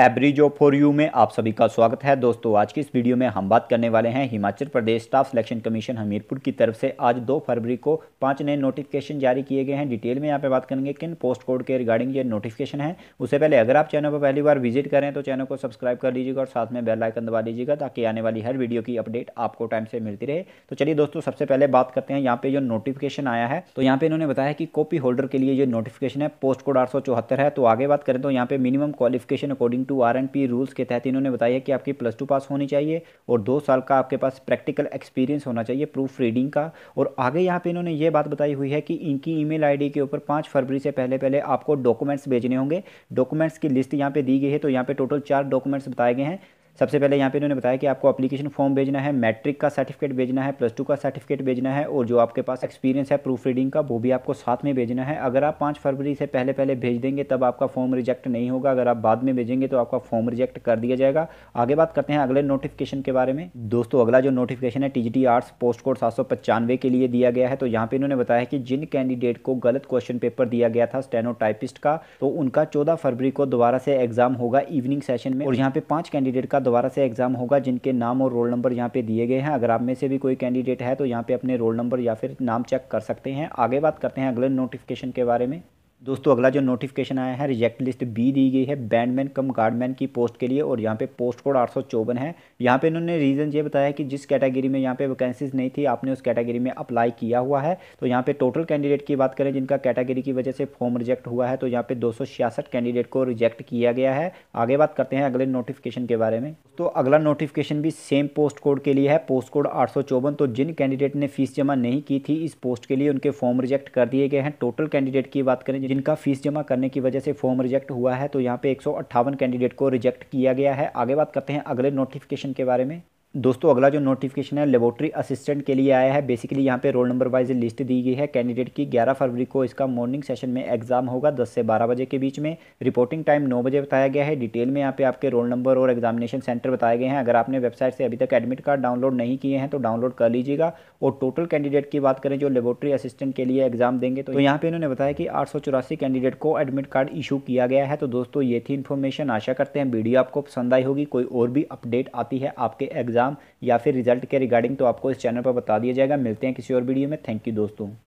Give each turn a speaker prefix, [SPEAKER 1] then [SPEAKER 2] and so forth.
[SPEAKER 1] of for you में आप सभी का स्वागत है दोस्तों आज की इस वीडियो में हम बात करने वाले हैं Himachal Pradesh staff selection commission Hamirpur की तरफ से आज 2 फरवरी को पांच नए नोटिफिकेशन जारी किए गए हैं डिटेल में यहाँ पे बात करेंगे किन पोस्ट कोड के रिगार्डिंग ये नोटिफिकेशन है उससे पहले अगर आप चैनल पर पहली बार विजिट करें तो चैनल को सब्सक्राइब कर लीजिएगा और साथ में बेलाइकन दबा लीजिएगा ताकि आने वाली हर वीडियो की अपडेट आपको टाइम से मिलती रहे तो चलिए दोस्तों सबसे पहले बात करते हैं यहाँ पे जो नोटिफिकेशन आया है तो यहाँ पे इन्होंने बताया कि कॉपी होल्डर के लिए जो नोटिफिकेशन है पोस्ट कोड आठ है तो आगे बात करें तो यहाँ पे minimum qualification according to R and P rules के तहत इन्होंने बताया कि आपकी प्लस टू पास होनी चाहिए और दो साल का आपके पास प्रैक्टिकल एक्सपीरियंस होना चाहिए प्रूफ रीडिंग का और आगे यहाँ पे इन्होंने ये बात बताई हुई है कि इनकी ईमेल आईडी के ऊपर पाँच फरवरी से पहले पहले आपको डॉक्यूमेंट्स भेजने होंगे डॉक्यूमेंट्स की लिस्ट यहाँ पर दी गई है तो यहाँ पे टोटल चार डॉक्यूमेंट्स बताए गए हैं सबसे पहले यहाँ पे इन्होंने बताया कि आपको अपलीकेशन फॉर्म भेजना है मैट्रिक का सर्टिफिकेट भेजना है प्लस टू का सर्टिफिकेट भेजना है और जो आपके पास एक्सपीरियंस है प्रूफ रीडिंग का वो भी आपको साथ में भेजना है अगर आप पाँच फरवरी से पहले पहले भेज देंगे तब आपका फॉर्म रिजेक्ट नहीं होगा अगर आप बाद में भेजेंगे तो आपका फॉर्म रिजेक्ट कर दिया जाएगा आगे बात करते हैं अगले नोटिफिकेशन के बारे में दोस्तों अगला जो नोटिफिकेशन है टी आर्ट्स पोस्ट कोड सात के लिए दिया गया है तो यहाँ पे इन्होंने बताया कि जिन कैंडिडेट को गलत क्वेश्चन पेपर दिया गया था स्टेनोटाइपिस्ट का तो उनका चौदह फरवरी को दोबारा से एग्जाम होगा इवनिंग सेशन में और यहाँ पे पांच कैंडिडेट का दोबारा से एग्ज़ाम होगा जिनके नाम और रोल नंबर यहाँ पे दिए गए हैं अगर आप में से भी कोई कैंडिडेट है तो यहाँ पे अपने रोल नंबर या फिर नाम चेक कर सकते हैं आगे बात करते हैं अगले नोटिफिकेशन के बारे में दोस्तों अगला जो नोटिफिकेशन आया है रिजेक्ट लिस्ट बी दी गई है बैंडमैन कम गार्डमैन की पोस्ट के लिए और यहाँ पे पोस्ट कोड आठ सौ है यहाँ पे इन्होंने रीज़न ये बताया कि जिस कैटेगरी में यहाँ पे वैकेंसीज नहीं थी आपने उस कैटेगरी में अप्लाई किया हुआ है तो यहाँ पे टोटल कैंडिडेट की बात करें जिनका कैटेगरी की वजह से फॉर्म रिजेक्ट हुआ है तो यहाँ पे दो कैंडिडेट को रिजेक्ट किया गया है आगे बात करते हैं अगले नोटिफिकेशन के बारे में तो अगला नोटिफिकेशन भी सेम पोस्ट कोड के लिए है पोस्ट कोड आठ तो जिन कैंडिडेट ने फीस जमा नहीं की थी इस पोस्ट के लिए उनके फॉर्म रिजेक्ट कर दिए गए हैं टोटल कैंडिडेट की बात करें जिनका फीस जमा करने की वजह से फॉर्म रिजेक्ट हुआ है तो यहाँ पे एक कैंडिडेट को रिजेक्ट किया गया है आगे बात करते हैं अगले नोटिफिकेशन के बारे में दोस्तों अगला जो नोटिफिकेशन है लेबोरेटरी असिस्टेंट के लिए आया है बेसिकली यहाँ पे रोल नंबर वाइज लिस्ट दी गई है कैंडिडेट की 11 फरवरी को इसका मॉर्निंग सेशन में एग्जाम होगा 10 से 12 बजे के बीच में रिपोर्टिंग टाइम 9 बजे बताया गया है डिटेल में यहाँ पे आपके रोल नंबर और एग्जामिनेशन सेंटर बताए गए हैं अगर आपने वेबसाइट से अभी तक एडमिट कार्ड डाउनलोड नहीं किए हैं तो डाउनलोड कर लीजिएगा और टोटल कैंडिडेट की बात करें जो लेबोरेटरी असिस्टेंट के लिए एग्जाम देंगे तो यहाँ पर इन्होंने बताया कि आठ कैंडिडेट को एडमिट कार्ड इशू किया गया है तो दोस्तों ये थी इन्फॉर्मेशन आशा करते हैं वीडियो आपको पसंद आई होगी कोई और भी अपडेट आती है आपके एग्जाम एग्ज़ाम या फिर रिजल्ट के रिगार्डिंग तो आपको इस चैनल पर बता दिया जाएगा मिलते हैं किसी और वीडियो में थैंक यू दोस्तों